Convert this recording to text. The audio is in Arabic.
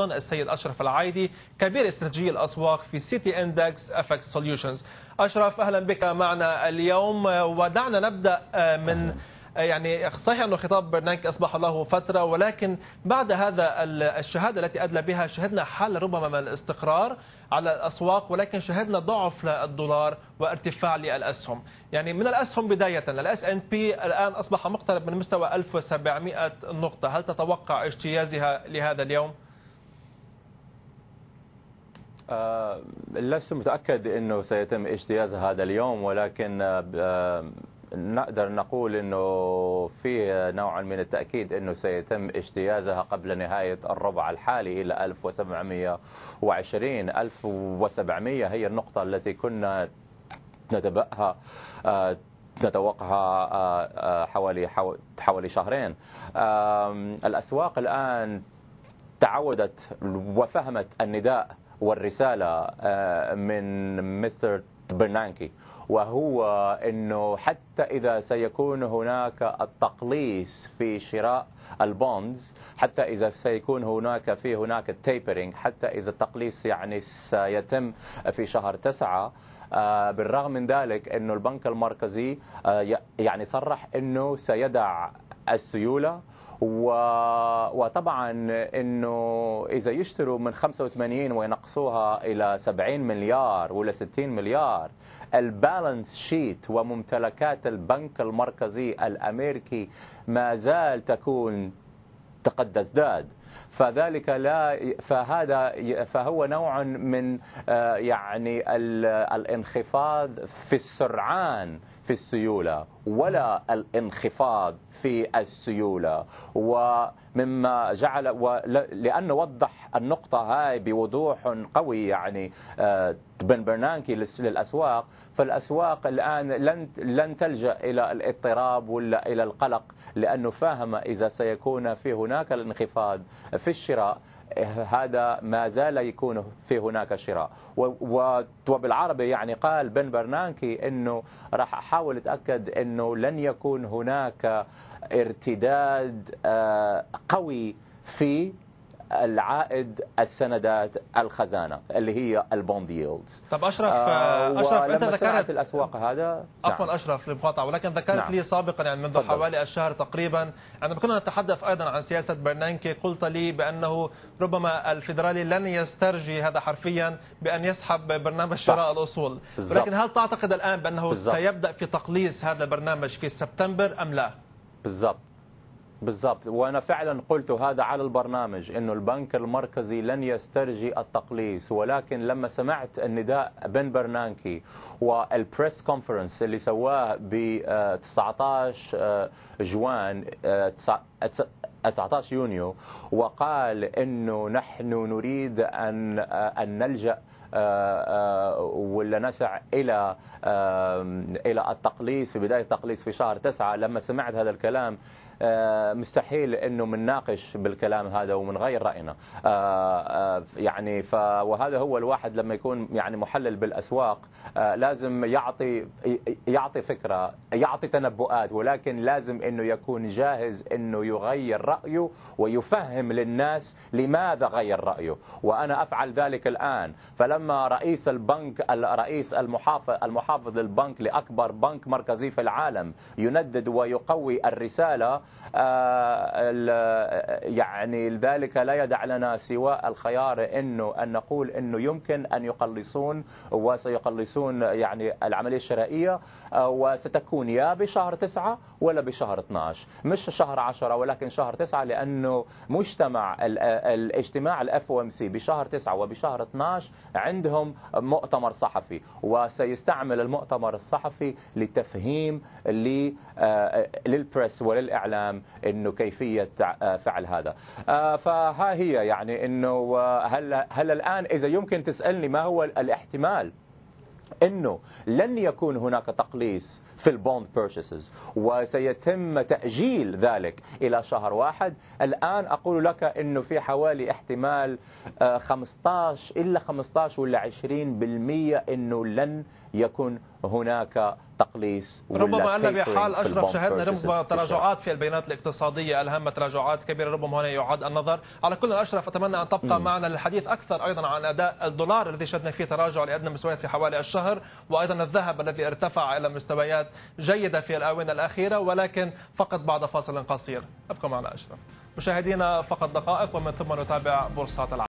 ايضا السيد اشرف العايدي كبير استراتيجي الاسواق في سيتي اندكس افكت سوليوشنز اشرف اهلا بك معنا اليوم ودعنا نبدا آه، من آه، يعني صحيح انه خطاب برنانك اصبح له فتره ولكن بعد هذا الشهاده التي ادلى بها شهدنا حاله ربما من الاستقرار على الاسواق ولكن شهدنا ضعف للدولار وارتفاع للاسهم، يعني من الاسهم بدايه الاس ان بي الان اصبح مقترب من مستوى 1700 نقطه، هل تتوقع اجتيازها لهذا اليوم؟ آه، لست متأكد أنه سيتم اجتياز هذا اليوم ولكن آه، نقدر نقول أنه في نوع من التأكيد أنه سيتم اجتيازها قبل نهاية الربع الحالي إلى 1720 1700 هي النقطة التي كنا نتبأها نتوقع آه، نتوقعها حوالي حوالي شهرين الأسواق الآن تعودت وفهمت النداء والرسالة آه، من مستر برنانكي وهو أنه حتى إذا سيكون هناك التقليص في شراء البوندز حتى إذا سيكون هناك في هناك التيبرينج حتى إذا التقليص يعني سيتم في شهر تسعة آه، بالرغم من ذلك أنه البنك المركزي آه، يعني صرح أنه سيدع السيوله وطبعا انه اذا يشتروا من 85 وينقصوها الى 70 مليار ولا 60 مليار البالانس شيت وممتلكات البنك المركزي الامريكي ما زال تكون تقدس تزداد فذلك لا فهذا فهو نوع من آه، يعني الانخفاض في السرعان في السيولة ولا الانخفاض في السيولة ومما جعل لأنه وضح النقطة هاي بوضوح قوي يعني آه، بن برنانكي للأسواق فالأسواق الآن لن لن تلجأ إلى الاضطراب ولا إلى القلق لأنه فاهم إذا سيكون في هناك الانخفاض في الشراء هذا ما زال يكون في هناك شراء وبالعربي يعني قال بن برنانكي انه راح احاول اتاكد انه لن يكون هناك ارتداد آه، قوي في العائد السندات الخزانه اللي هي البوند ييلدز طب اشرف آه اشرف انت ذكرت الاسواق هذا عفوا نعم. اشرف للمقاطعه ولكن ذكرت نعم. لي سابقا يعني منذ فضل. حوالي الشهر تقريبا عندما كنا نتحدث ايضا عن سياسه برنانكي قلت لي بانه ربما الفيدرالي لن يسترجي هذا حرفيا بان يسحب برنامج شراء الاصول بالزبط. ولكن هل تعتقد الان بانه بالزبط. سيبدا في تقليص هذا البرنامج في سبتمبر ام لا؟ بالضبط بالضبط وانا فعلا قلت هذا على البرنامج انه البنك المركزي لن يسترجي التقليص ولكن لما سمعت النداء بن برنانكي والبريس كونفرنس اللي سواه ب 19 آه، آه، جوان 19 آه، يونيو وقال انه نحن نريد ان ان نلجأ ولا نسع الى الى التقليص في بدايه التقليص في شهر تسعة لما سمعت هذا الكلام آه، مستحيل انه منناقش بالكلام هذا ومنغير راينا آه، آه، يعني ف وهذا هو الواحد لما يكون يعني محلل بالاسواق لازم يعطي يعطي فكره يعطي تنبؤات ولكن لازم انه يكون جاهز انه يغير رايه ويفهم للناس لماذا غير رايه وانا افعل ذلك الان فلما رئيس البنك الرئيس المحافظ المحافظ للبنك لاكبر بنك مركزي في العالم يندد ويقوي الرساله آه، آه، يعني ذلك لا يدع لنا سوى الخيار انه ان نقول انه يمكن ان يقلصون وسيقلصون يعني العمليه الشرائيه آه، وستكون يا بشهر تسعه ولا بشهر 12 مش شهر 10 ولكن شهر تسعه لانه مجتمع الاجتماع الاف او ام سي بشهر تسعه وبشهر 12 عندهم مؤتمر صحفي وسيستعمل المؤتمر الصحفي لتفهيم للبرس وللاعلام الاعلام انه كيفيه آه، فعل هذا آه، فها هي يعني انه آه، هل هل الان اذا يمكن تسالني ما هو الاحتمال انه لن يكون هناك تقليص في البوند بيرشيسز وسيتم تاجيل ذلك الى شهر واحد الان اقول لك انه في حوالي احتمال 15 الا 15 ولا 20% انه لن يكون هناك تقليص ربما ان بحال اشرف شاهدنا ربما تراجعات في البيانات الاقتصاديه الهامه تراجعات كبيره ربما هنا يعاد النظر على كل اشرف اتمنى ان تبقى معنا للحديث اكثر ايضا عن اداء الدولار الذي شهدنا فيه تراجع لادنى مستويات في حوالي الشهر وايضا الذهب الذي ارتفع الى مستويات جيده في الاونه الاخيره ولكن فقط بعد فاصل قصير ابقى معنا اشرف مشاهدينا فقط دقائق ومن ثم نتابع بورصات العالم